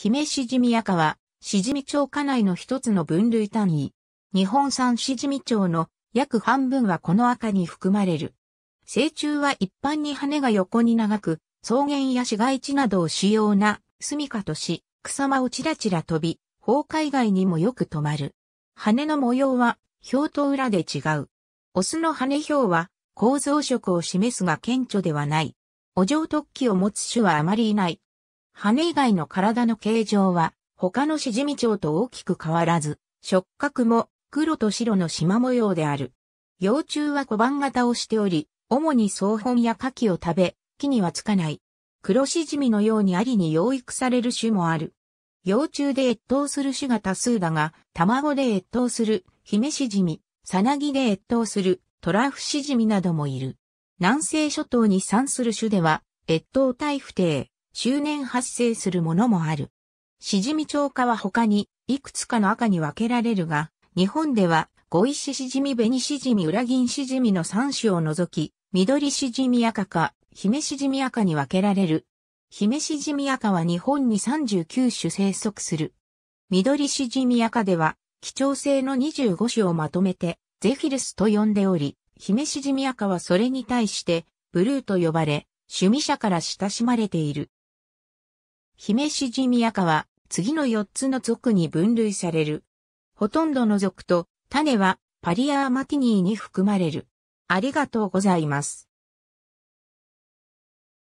姫しじみやかは、しじみ町下内の一つの分類単位。日本産しじみ町の約半分はこの赤に含まれる。成虫は一般に羽が横に長く、草原や市街地などを主要な住処とし、草間をちらちら飛び、崩壊外にもよく止まる。羽の模様は、表と裏で違う。オスの羽表は、構造色を示すが顕著ではない。お嬢突起を持つ種はあまりいない。羽以外の体の形状は、他のシジミチョウと大きく変わらず、触覚も黒と白の縞模様である。幼虫は小判型をしており、主に草本や牡蠣を食べ、木にはつかない。黒シジミのようにありに養育される種もある。幼虫で越冬する種が多数だが、卵で越冬する姫シジミ、サナギで越冬するトラフシジミなどもいる。南西諸島に産する種では、越冬体不定、周年発生するものもある。しじみ超過は他に、いくつかの赤に分けられるが、日本では、ジ石しじみ紅しじみ裏銀しじみの3種を除き、緑しじみ赤か、姫シジミ赤に分けられる。姫シジミ赤は日本に39種生息する。緑しじみ赤では、貴重性の25種をまとめて、ゼフィルスと呼んでおり、姫シジミ赤はそれに対して、ブルーと呼ばれ、趣味者から親しまれている。姫シジミヤカは、次の4つの属に分類される。ほとんどの属と、種は、パリアーマティニーに含まれる。ありがとうございます。